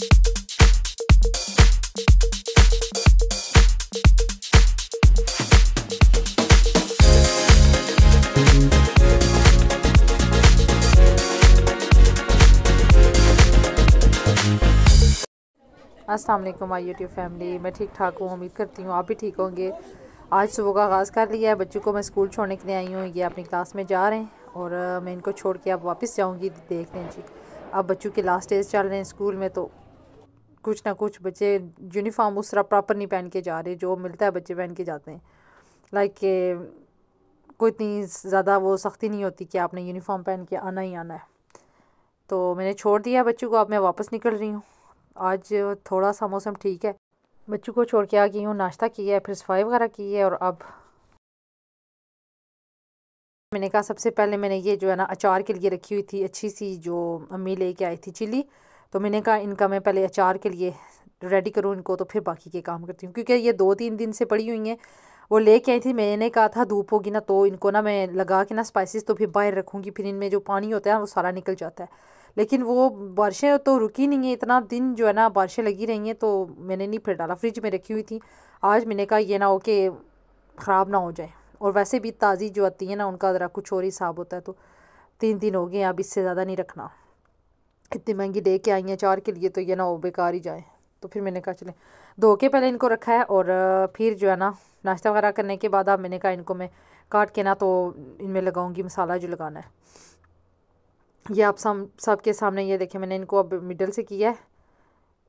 Aslam my YouTube family मैं ठीक ठाक हूँ उम्मीद करती हूँ आप भी ठीक होंगे आज सुबह का आगाज़ कर लिया है बच्चों को मैं स्कूल छोड़ने के लिए आई हूँ ये अपनी क्लास में जा रहे हैं और मैं इनको छोड़ के अब वापस जाऊँगी देख लें जी अब बच्चों के लास्ट डेज चल रहे हैं स्कूल में तो कुछ ना कुछ बच्चे यूनिफॉर्म उस तरह प्रॉपर नहीं पहन के जा रहे जो मिलता है बच्चे पहन के जाते हैं लाइक like, कोई इतनी ज़्यादा वो सख्ती नहीं होती कि आपने यूनिफॉर्म पहन के आना ही आना है तो मैंने छोड़ दिया बच्चों को अब मैं वापस निकल रही हूँ आज थोड़ा सा मौसम ठीक है बच्चों को छोड़ के आ गई हूँ नाश्ता किया है फिर सफाई वगैरह की है और अब मैंने कहा सबसे पहले मैंने ये जो है ना अचार के लिए रखी हुई थी अच्छी सी जो अम्मी लेके आई थी चिली तो मैंने कहा इनका मैं पहले अचार के लिए रेडी करूँ इनको तो फिर बाकी के काम करती हूँ क्योंकि ये दो तीन दिन से पड़ी हुई हैं वो लेके आई थी मैंने कहा था धूप होगी ना तो इनको ना मैं लगा के ना स्पाइसेस तो फिर बाहर रखूँगी फिर इनमें जो पानी होता है वो सारा निकल जाता है लेकिन वो बारिशें तो रुकी नहीं है इतना दिन जो है ना बारिशें लगी रही हैं तो मैंने नहीं फिर डाला फ्रिज में रखी हुई थी आज मैंने कहा यह ना हो कि ख़राब ना हो जाए और वैसे भी ताज़ी जो आती है ना उनका ज़रा कुछ और ही हिसाब होता है तो तीन दिन हो गए अब इससे ज़्यादा नहीं रखना इतनी महंगी दे के आई हैं चार के लिए तो ये ना वो बेकार ही जाए तो फिर मैंने कहा चले धो के पहले इनको रखा है और फिर जो है ना नाश्ता वगैरह करने के बाद अब मैंने कहा इनको मैं काट के ना तो इनमें लगाऊंगी मसाला जो लगाना है ये आप सब सबके सामने ये देखें मैंने इनको अब मिडल से किया है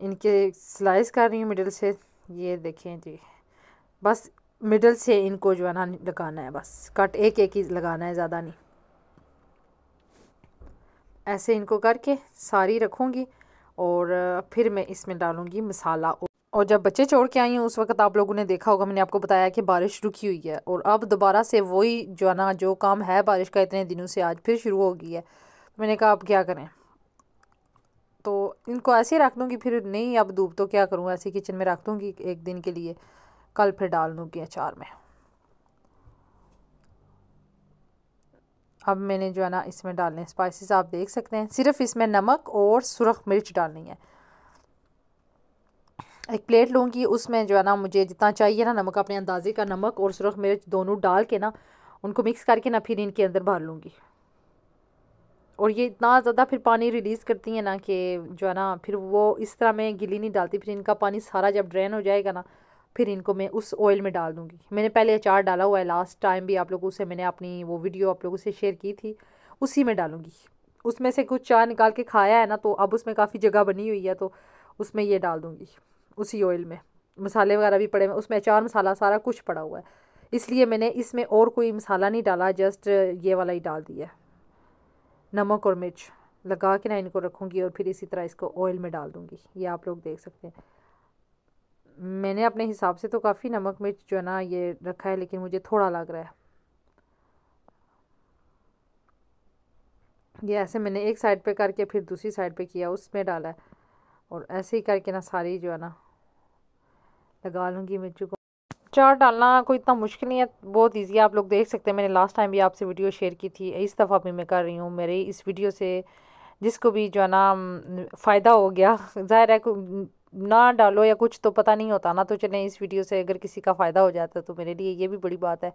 इनके स्लाइस कर रही हूँ मिडल से ये देखें जी बस मिडल से इनको जो है ना लगाना है बस कट एक एक ही लगाना है ज़्यादा नहीं ऐसे इनको करके सारी रखूँगी और फिर मैं इसमें डालूँगी मसाला और जब बच्चे छोड़ के आई हैं उस वक्त आप लोगों ने देखा होगा मैंने आपको बताया कि बारिश रुकी हुई है और अब दोबारा से वही जो है ना जो काम है बारिश का इतने दिनों से आज फिर शुरू हो गई है मैंने कहा अब क्या करें तो इनको ऐसे ही रख दूँगी फिर नहीं अब धूप तो क्या करूँ ऐसे किचन में रख दूँगी एक दिन के लिए कल फिर डाल दूँगी अचार में अब मैंने जो है ना इसमें डालने स्पाइसेस आप देख सकते हैं सिर्फ इसमें नमक और सुरख मिर्च डालनी है एक प्लेट लूँगी उसमें जो है ना मुझे जितना चाहिए ना नमक अपने अंदाजे का नमक और सुरख मिर्च दोनों डाल के ना उनको मिक्स करके ना फिर इनके अंदर भर लूँगी और ये इतना ज़्यादा फिर पानी रिलीज़ करती हैं ना कि जो है ना फिर वो इस तरह मैं गिली नहीं डालती फिर इनका पानी सारा जब ड्रेन हो जाएगा ना फिर इनको मैं उस ऑयल में डाल दूँगी मैंने पहले अचार डाला हुआ है लास्ट टाइम भी आप लोगों से मैंने अपनी वो वीडियो आप लोगों से शेयर की थी उसी में डालूँगी उसमें से कुछ चार निकाल के खाया है ना तो अब उसमें काफ़ी जगह बनी हुई है तो उसमें ये डाल दूँगी उसी ऑयल में मसाले वगैरह भी पड़े हुए उसमें अचार मसाला सारा कुछ पड़ा हुआ है इसलिए मैंने इसमें और कोई मसाला नहीं डाला जस्ट ये वाला ही डाल दिया नमक और मिर्च लगा के ना इनको रखूँगी और फिर इसी तरह इसको ऑयल में डाल दूँगी ये आप लोग देख सकते हैं मैंने अपने हिसाब से तो काफ़ी नमक मिर्च जो है ना ये रखा है लेकिन मुझे थोड़ा लग रहा है ये ऐसे मैंने एक साइड पे करके फिर दूसरी साइड पे किया उसमें डाला है और ऐसे ही करके ना सारी जो है ना लगा लूँगी मिर्ची को चार डालना कोई इतना मुश्किल नहीं है बहुत ईजी है आप लोग देख सकते हैं मैंने लास्ट टाइम भी आपसे वीडियो शेयर की थी इस दफ़ा भी मैं कर रही हूँ मेरे इस वीडियो से जिसको भी जो है ना फ़ायदा हो गया ज़ाहिर है ना डालो या कुछ तो पता नहीं होता ना तो चलें इस वीडियो से अगर किसी का फ़ायदा हो जाता तो मेरे लिए ये भी बड़ी बात है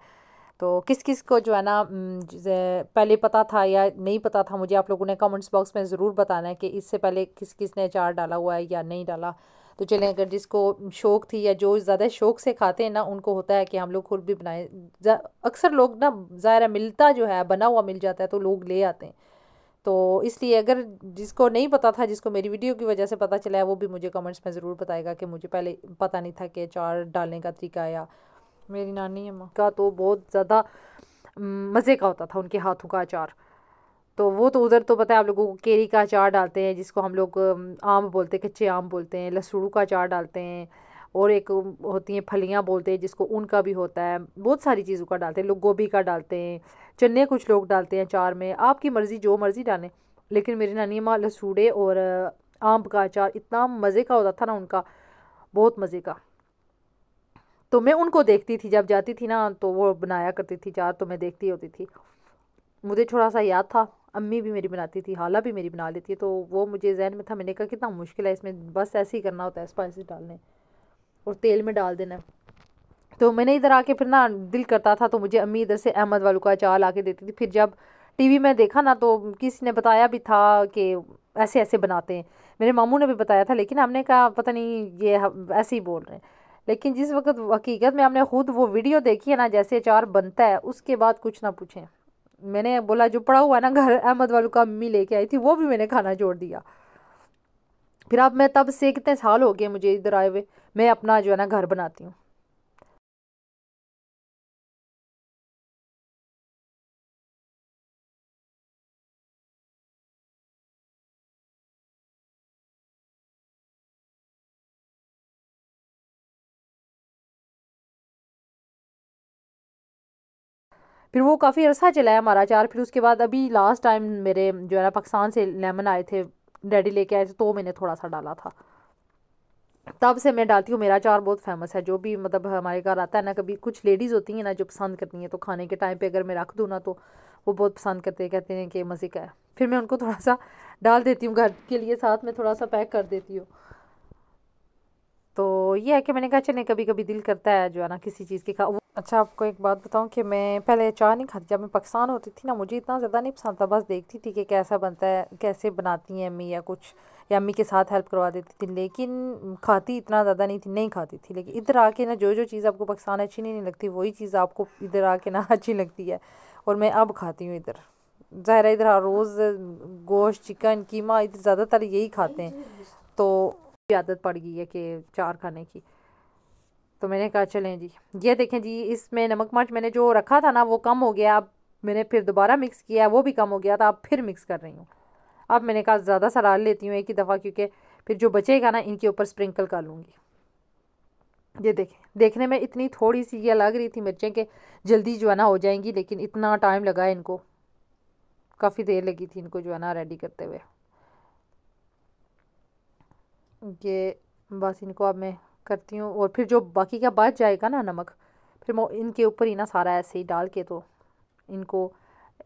तो किस किस को जो है ना पहले पता था या नहीं पता था मुझे आप लोगों ने कमेंट्स बॉक्स में ज़रूर बताना है कि इससे पहले किस किस ने अचार डाला हुआ है या नहीं डाला तो चलें अगर जिसको शौक़ थी या जो ज़्यादा शौक़ से खाते हैं ना उनको होता है कि हम लोग खुद भी बनाए अक्सर लोग ना ज़ाहिर मिलता जो है बना हुआ मिल जाता है तो लोग ले आते हैं तो इसलिए अगर जिसको नहीं पता था जिसको मेरी वीडियो की वजह से पता चला है वो भी मुझे कमेंट्स में ज़रूर बताएगा कि मुझे पहले पता नहीं था कि अचार डालने का तरीका या मेरी नानी अम्मा का तो बहुत ज़्यादा मज़े का होता था उनके हाथों का अचार तो वो तो उधर तो पता है आप लोगों को केरी का अचार डालते हैं जिसको हम लोग आम बोलते हैं कच्चे आम बोलते हैं लसूड़ू का अचार डालते हैं और एक होती हैं फलियाँ बोलते हैं जिसको उनका भी होता है बहुत सारी चीज़ों का डालते हैं लोग गोभी का डालते हैं चने कुछ लोग डालते हैं अचार में आपकी मर्ज़ी जो मर्ज़ी डालें लेकिन मेरी नानी माँ लसूड़े और आम का अचार इतना मज़े का होता था ना उनका बहुत मज़े का तो मैं उनको देखती थी जब जाती थी ना तो वो बनाया करती थी चार तो मैं देखती होती थी मुझे थोड़ा सा याद था अम्मी भी मेरी बनाती थी हाला भी मेरी बना लेती है तो वो मुझे जहन में था मैंने कहा कितना मुश्किल है इसमें बस ऐसे ही करना होता है स्पाइसेस डालने और तेल में डाल देना तो मैंने इधर आके फिर ना दिल करता था तो मुझे अम्मी इधर से अहमद वालू का अचार ला के देती थी फिर जब टीवी में देखा ना तो किसी ने बताया भी था कि ऐसे ऐसे बनाते हैं मेरे मामू ने भी बताया था लेकिन हमने कहा पता नहीं ये ऐसे ही बोल रहे हैं लेकिन जिस वक्त हकीकत में हमने खुद वो वीडियो देखी है ना जैसे अचार बनता है उसके बाद कुछ ना पूछें मैंने बोला जो पड़ा हुआ है ना घर अहमद वालू का अम्मी लेके आई थी वो भी मैंने खाना जोड़ दिया फिर अब मैं तब से कितने साल हो गए मुझे इधर आए हुए मैं अपना जो है ना घर बनाती हूँ फिर वो काफ़ी अरसा चलाया हमारा चार फिर उसके बाद अभी लास्ट टाइम मेरे जो है ना पाकिस्तान से लेमन आए थे डैडी लेके आए थे तो मैंने थोड़ा सा डाला था तब से मैं डालती हूँ मेरा अचार बहुत फेमस है जो भी मतलब हमारे घर आता है ना कभी कुछ लेडीज़ होती हैं ना जो पसंद करती हैं तो खाने के टाइम पे अगर मैं रख दूँ ना तो वो बहुत पसंद करते हैं कहते हैं कि मज़े का है फिर मैं उनको थोड़ा सा डाल देती हूँ घर के लिए साथ में थोड़ा सा पैक कर देती हूँ तो ये है कि मैंने कहा चले कभी कभी दिल करता है जो है ना किसी चीज़ के खा अच्छा आपको एक बात बताऊँ कि मैं पहले अचार नहीं खाती जब मैं पाकिस्तान होती थी ना मुझे इतना ज़्यादा नहीं पसंद था बस देखती थी कि कैसा बनता है कैसे बनाती हैं अम्मी या कुछ या अम्मी के साथ हेल्प करवा देती थी लेकिन खाती इतना ज़्यादा नहीं थी नहीं खाती थी लेकिन इधर आके ना जो जो चीज़ आपको पाकिस्तान अच्छी नहीं लगती वही चीज़ आपको इधर आके ना अच्छी लगती है और मैं अब खाती हूँ इधर ज़ाहिर इधर हर रोज़ गोश्त चिकन कीमा इधर ज़्यादातर यही खाते हैं तो आदत पड़ गई है कि चार खाने की तो मैंने कहा चलें जी ये देखें जी इसमें नमक मर्च मैंने जो रखा था ना वो कम हो गया अब मैंने फिर दोबारा मिक्स किया वो भी कम हो गया था तो अब फिर मिक्स कर रही हूँ अब मैंने कहा ज़्यादा सरार लेती हूँ एक ही दफ़ा क्योंकि फिर जो बचेगा ना इनके ऊपर स्प्रिंकल कर लूँगी ये देखें देखने में इतनी थोड़ी सी ये लग रही थी मिर्चें कि जल्दी जो है ना हो जाएंगी लेकिन इतना टाइम लगा इनको काफ़ी देर लगी थी इनको जो है ना रेडी करते हुए ये बस इनको अब मैं करती हूँ और फिर जो बाकी का बच जाएगा ना नमक फिर मैं इनके ऊपर ही ना सारा ऐसे ही डाल के तो इनको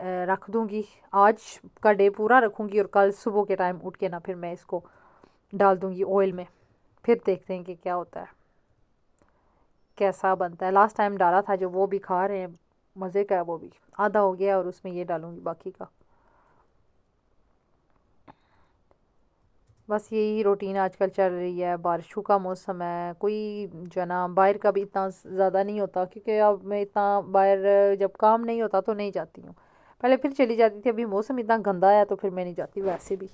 रख दूँगी आज का डे पूरा रखूँगी और कल सुबह के टाइम उठ के ना फिर मैं इसको डाल दूँगी ऑयल में फिर देखते हैं कि क्या होता है कैसा बनता है लास्ट टाइम डाला था जो वो भी खा रहे हैं मज़े का है वो भी आधा हो गया और उसमें ये डालूँगी बाकी का बस यही रूटीन आजकल चल रही है बारिशों का मौसम है कोई जो ना बाहर का भी इतना ज़्यादा नहीं होता क्योंकि अब मैं इतना बाहर जब काम नहीं होता तो नहीं जाती हूँ पहले फिर चली जाती थी अभी मौसम इतना गंदा आया तो फिर मैं नहीं जाती वैसे भी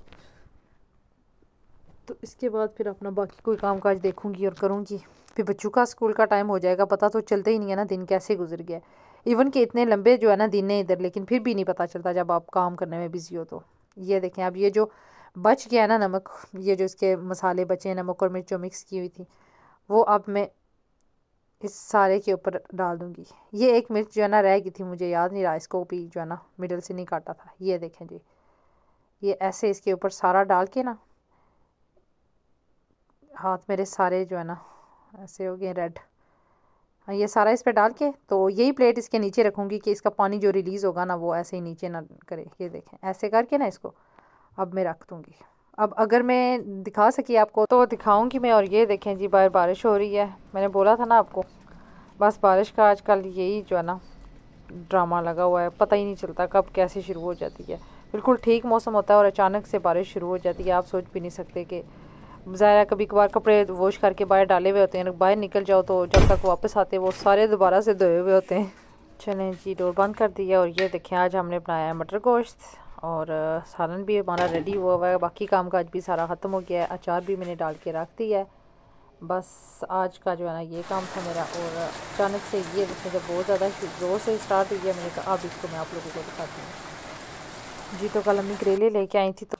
तो इसके बाद फिर अपना बाकी कोई काम काज देखूँगी और करूँगी फिर बच्चों का स्कूल का टाइम हो जाएगा पता तो चलता ही नहीं है ना दिन कैसे गुजर गया इवन कि इतने लंबे जो है ना दिन है इधर लेकिन फिर भी नहीं पता चलता जब आप काम करने में बिज़ी हो तो ये देखें अब ये जो बच गया है ना नमक ये जो इसके मसाले बचे हैं नमक और मिर्च मिक्स की हुई थी वो अब मैं इस सारे के ऊपर डाल दूँगी ये एक मिर्च जो है ना रह गई थी मुझे याद नहीं रहा इसको भी जो है ना मिडल से नहीं काटा था ये देखें जी ये ऐसे इसके ऊपर सारा डाल के ना हाथ मेरे सारे जो है ना ऐसे हो गए रेड हाँ, ये सारा इस पर डाल के तो यही प्लेट इसके नीचे रखूँगी कि इसका पानी जो रिलीज़ होगा ना वो ऐसे ही नीचे ना करे ये देखें ऐसे करके ना इसको अब मैं रख दूँगी अब अगर मैं दिखा सकी आपको तो दिखाऊंगी मैं और ये देखें जी बाहर बारिश हो रही है मैंने बोला था ना आपको बस बारिश का आजकल यही जो है ना ड्रामा लगा हुआ है पता ही नहीं चलता कब कैसे शुरू हो जाती है बिल्कुल ठीक मौसम होता है और अचानक से बारिश शुरू हो जाती है आप सोच भी नहीं सकते कि ज़ाहिर कभी कभार कपड़े वॉश करके बाहर डाले हुए होते हैं बाहर निकल जाओ तो जब तक वापस आते हैं वो सारे दोबारा से धोए हुए होते हैं चलें जी डोर बंद कर दिया और ये देखें आज हमने बनाया है मटर गोश्त और सालन भी हमारा रेडी हुआ हुआ है बाकी काम काज भी सारा ख़त्म हो गया है अचार भी मैंने डाल के रख दिया है बस आज का जो है ना ये काम था मेरा और अचानक से ये देखने जब बहुत ज़्यादा ज़ोर से स्टार्ट हो गया मैंने कहा अब इसको मैं आप लोगों को दिखाती हूँ जी तो कल अम्मी करेले लेके आई थी तो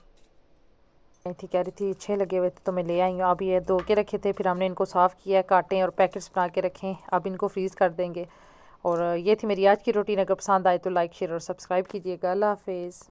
आई थी कह रही थी अच्छे लगे हुए थे तो मैं ले आई हूँ अब ये धो के रखे थे फिर हमने इनको साफ़ किया काटें और पैकेट्स बना के रखें अब इनको फ्रीज़ कर देंगे और ये थी मेरी आज की रोटीन अगर पसंद आए तो लाइक शेयर और सब्सक्राइब कीजिएगा अल्लाह हाफिज़